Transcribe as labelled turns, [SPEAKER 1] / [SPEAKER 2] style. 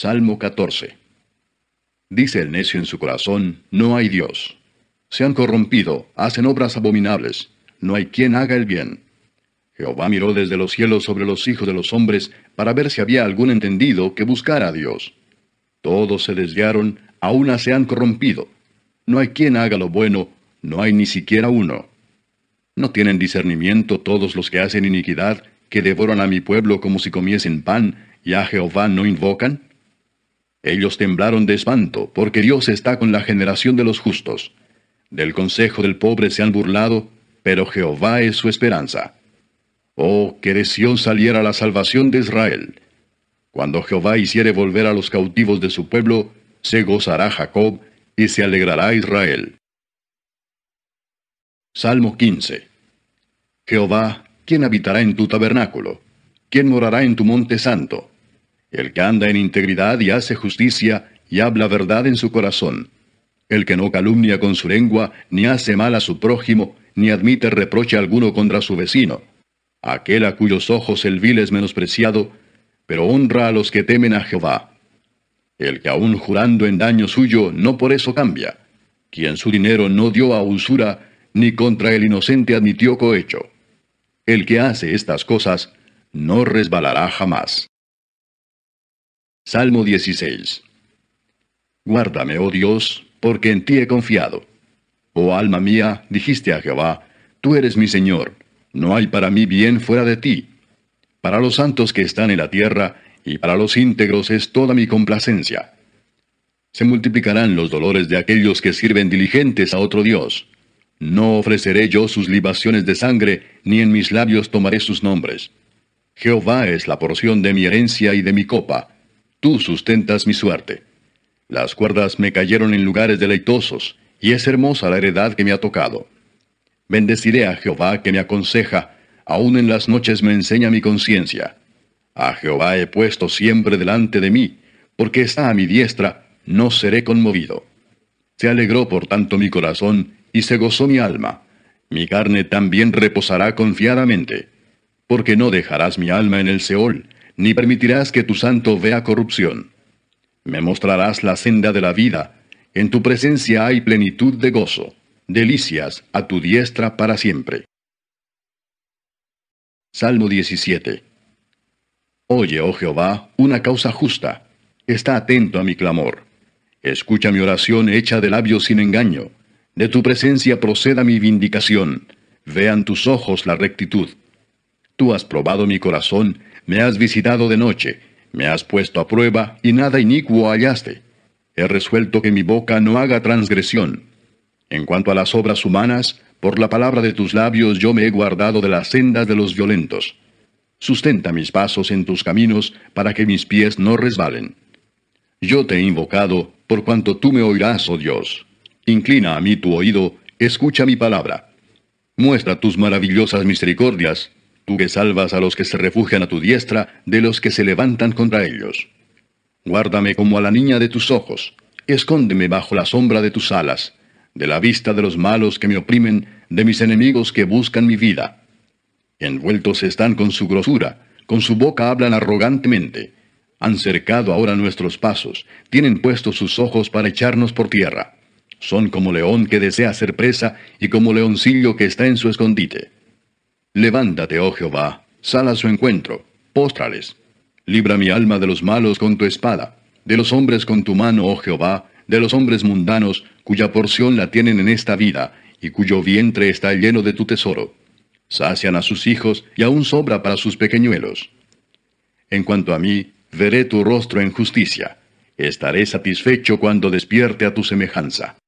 [SPEAKER 1] Salmo 14. Dice el necio en su corazón, no hay Dios. Se han corrompido, hacen obras abominables, no hay quien haga el bien. Jehová miró desde los cielos sobre los hijos de los hombres para ver si había algún entendido que buscara a Dios. Todos se desviaron, aún se han corrompido. No hay quien haga lo bueno, no hay ni siquiera uno. No tienen discernimiento todos los que hacen iniquidad, que devoran a mi pueblo como si comiesen pan, y a Jehová no invocan. Ellos temblaron de espanto, porque Dios está con la generación de los justos. Del consejo del pobre se han burlado, pero Jehová es su esperanza. Oh, que de Sión saliera la salvación de Israel. Cuando Jehová hiciere volver a los cautivos de su pueblo, se gozará Jacob y se alegrará Israel. Salmo 15. Jehová, ¿quién habitará en tu tabernáculo? ¿Quién morará en tu monte santo? El que anda en integridad y hace justicia y habla verdad en su corazón. El que no calumnia con su lengua, ni hace mal a su prójimo, ni admite reproche alguno contra su vecino. Aquel a cuyos ojos el vil es menospreciado, pero honra a los que temen a Jehová. El que aun jurando en daño suyo no por eso cambia, quien su dinero no dio a usura, ni contra el inocente admitió cohecho. El que hace estas cosas no resbalará jamás. Salmo 16. Guárdame, oh Dios, porque en ti he confiado. Oh alma mía, dijiste a Jehová, tú eres mi Señor, no hay para mí bien fuera de ti. Para los santos que están en la tierra, y para los íntegros es toda mi complacencia. Se multiplicarán los dolores de aquellos que sirven diligentes a otro Dios. No ofreceré yo sus libaciones de sangre, ni en mis labios tomaré sus nombres. Jehová es la porción de mi herencia y de mi copa Tú sustentas mi suerte. Las cuerdas me cayeron en lugares deleitosos, y es hermosa la heredad que me ha tocado. Bendeciré a Jehová que me aconseja, aun en las noches me enseña mi conciencia. A Jehová he puesto siempre delante de mí, porque está a mi diestra, no seré conmovido. Se alegró por tanto mi corazón, y se gozó mi alma. Mi carne también reposará confiadamente, porque no dejarás mi alma en el Seol, ni permitirás que tu santo vea corrupción. Me mostrarás la senda de la vida, en tu presencia hay plenitud de gozo, delicias a tu diestra para siempre. Salmo 17. Oye, oh Jehová, una causa justa, está atento a mi clamor. Escucha mi oración hecha de labios sin engaño. De tu presencia proceda mi vindicación. Vean tus ojos la rectitud. Tú has probado mi corazón me has visitado de noche, me has puesto a prueba y nada inicuo hallaste. He resuelto que mi boca no haga transgresión. En cuanto a las obras humanas, por la palabra de tus labios yo me he guardado de las sendas de los violentos. Sustenta mis pasos en tus caminos para que mis pies no resbalen. Yo te he invocado, por cuanto tú me oirás, oh Dios. Inclina a mí tu oído, escucha mi palabra. Muestra tus maravillosas misericordias, Tú que salvas a los que se refugian a tu diestra de los que se levantan contra ellos. Guárdame como a la niña de tus ojos. Escóndeme bajo la sombra de tus alas, de la vista de los malos que me oprimen, de mis enemigos que buscan mi vida. Envueltos están con su grosura, con su boca hablan arrogantemente. Han cercado ahora nuestros pasos, tienen puestos sus ojos para echarnos por tierra. Son como león que desea ser presa y como leoncillo que está en su escondite. Levántate, oh Jehová, sal a su encuentro, póstrales. Libra mi alma de los malos con tu espada, de los hombres con tu mano, oh Jehová, de los hombres mundanos, cuya porción la tienen en esta vida, y cuyo vientre está lleno de tu tesoro. Sacian a sus hijos y aún sobra para sus pequeñuelos. En cuanto a mí, veré tu rostro en justicia. Estaré satisfecho cuando despierte a tu semejanza.